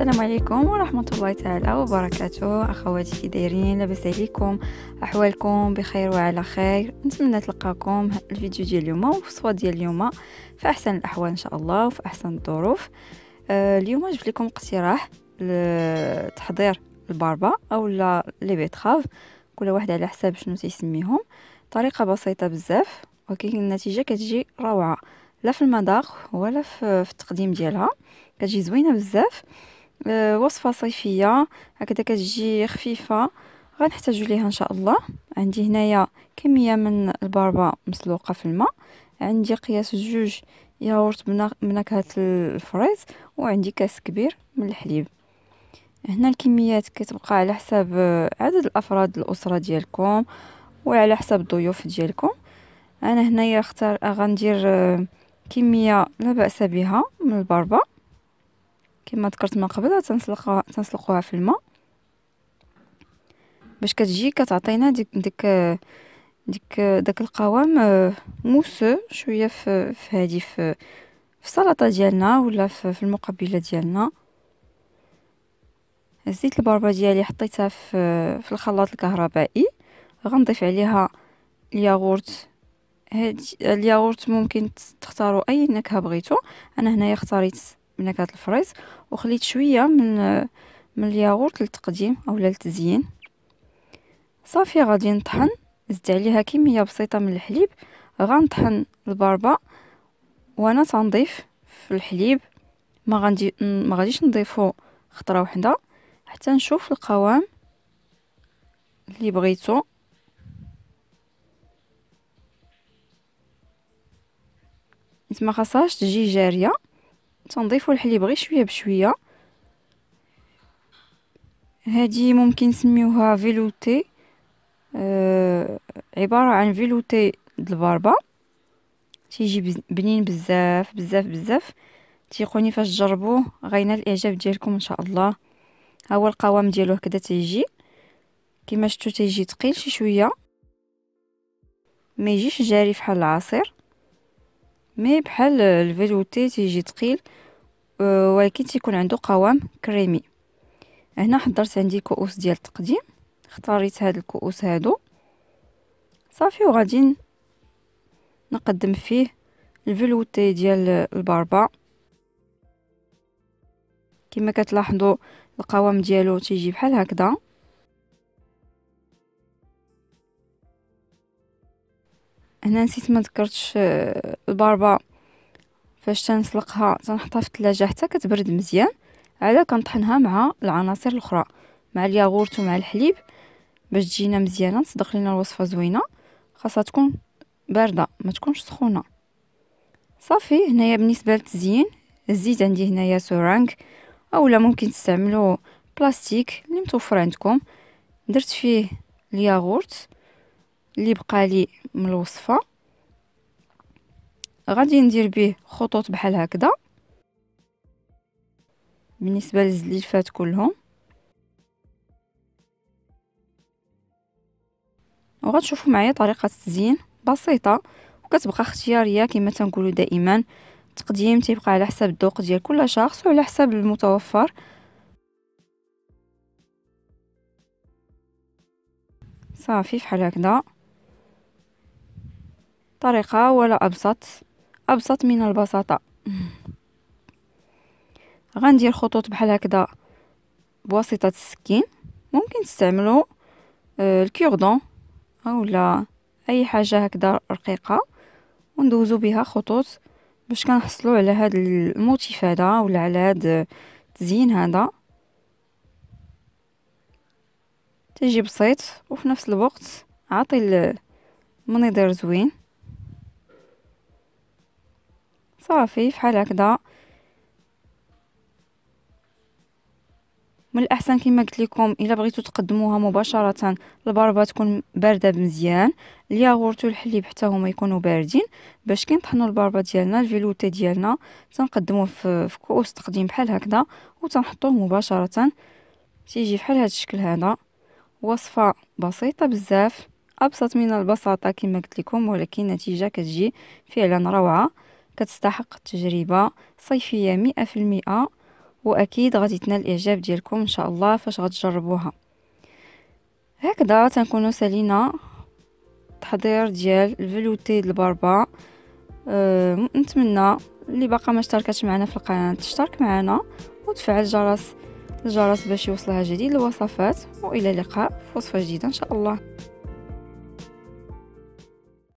السلام عليكم ورحمة الله تعالى وبركاته أخواتي كي دايرين لاباس عليكم أحوالكم بخير وعلى خير نتمنى تلقاكم الفيديو ديال اليوم والصوت ديال اليوم في أحسن الأحوال إن شاء الله وفي أحسن الظروف آه، اليوم جبت لكم اقتراح لتحضير الباربا أو لي بيتخاف كل واحد على حساب شنو تيسميهم طريقة بسيطة بزاف ولكن النتيجة كتجي روعة لا في المذاق ولا في التقديم ديالها كتجي زوينه بزاف آه، وصفه صيفيه هكذا كتجي خفيفه غنحتاجو ليها ان شاء الله عندي هنايا كميه من الباربا مسلوقه في الماء عندي قياس جوج من بنكهه الفريز وعندي كاس كبير من الحليب هنا الكميات كتبقى على حساب عدد الافراد الاسره ديالكم وعلى حساب الضيوف ديالكم انا هنايا اختار غندير آه، كميه لا باس بها من الباربا كما ذكرت من قبل تنسلقها تنسلقوها في الماء باش كتجي كتعطينا ديك ديك ديك داك القوام آه، موسو شويه في في هذه في في السلطه ديالنا ولا في, في المقبله ديالنا الزيت البربا ديالي حطيتها في في الخلاط الكهربائي غنضيف عليها الياغورت هاد الياغورت ممكن تختاروا اي نكهه بغيتو انا هنايا اختاريت من نكهه الفريز وخليت شويه من من الياغورت للتقديم اولا للتزيين صافي غادي نطحن زدت عليها كميه بسيطه من الحليب غنطحن البربه وانا تنضيف في الحليب ما غادي ما غاديش نضيفو خطره وحده حتى نشوف القوام اللي بغيتو ما خاصهاش تجي جاريه تنضيفوا الحليب غير شويه بشويه هذه ممكن نسميوها فيلوتي آه عباره عن فيلوتي الباربه تيجي بنين بزاف بزاف بزاف تيقوني فاش تجربوه غينال الاعجاب ديالكم ان شاء الله ها هو القوام ديالو هكذا تيجي كما شفتو تيجي تقيل شي شويه ما يجيش جاري فحال العصير مي بحال الفيلوتي تيجي تقيل آه، ولكن تيكون عنده قوام كريمي هنا حضرت عندي كؤوس ديال التقديم اختاريت هاد الكؤوس هادو صافي وغادي نقدم فيه الفيلوتي ديال الباربا كما كتلاحظوا القوام ديالو تيجي بحال هكذا هنا نسيت ما ذكرتش آه، الباربا فاش تنسلقها تنحطها في الثلاجه حتى كتبرد مزيان عاد كنطحنها مع العناصر الاخرى مع الياغورت ومع الحليب باش تجينا مزيانه تصدق لينا الوصفه زوينه خاصها تكون بارده ما تكونش سخونه صافي هنايا بالنسبه للتزيين الزيت عندي هنايا سورانك اولا ممكن تستعملوا بلاستيك اللي متوفر عندكم درت فيه الياغورت اللي بقى لي من الوصفه غادي ندير به خطوط بحال هكذا بالنسبه للزليفات كلهم وغتشوفوا معايا طريقه التزيين بسيطه وكتبقى اختياريه كما تنقولوا دائما التقديم تيبقى على حسب الذوق ديال كل شخص وعلى حسب المتوفر صافي فحال هكذا طريقة ولا أبسط أبسط من البساطة غندير خطوط بحال هكذا بواسطة السكين ممكن تستعملوا آه، الكيردون اولا اي حاجة هكذا رقيقة وندوزو بها خطوط باش كنحصلوا على هاد الموتيف هذا ولا على هاد التزيين هذا تيجي بسيط وفي نفس الوقت عاطي المنظر زوين صافي فحال هكذا من الاحسن كما قلت لكم الا بغيتو تقدموها مباشره البربه تكون بارده مزيان الياغورت والحليب حتى هما يكونوا باردين باش كي نطحنوا البربه ديالنا الفيلوتي ديالنا تنقدموه في, في كؤوس تقديم بحال هكذا وتنحطوه مباشره تيجي بحال هذا الشكل هذا وصفه بسيطه بزاف ابسط من البساطه كما قلت لكم ولكن النتيجه كتجي فعلا روعه كتستحق التجربة صيفية مئة في المئة وأكيد غادي تنال الإعجاب ديالكم إن شاء الله فاش غتجربوها هكذا تنكونو سالينا تحضير ديال الفلوتي الباربا أه نتمنى اللي باقا ما اشتركتش معنا في القناه تشترك معنا وتفعل جرس الجرس باش يوصلها جديد الوصفات والى اللقاء في وصفه جديده ان شاء الله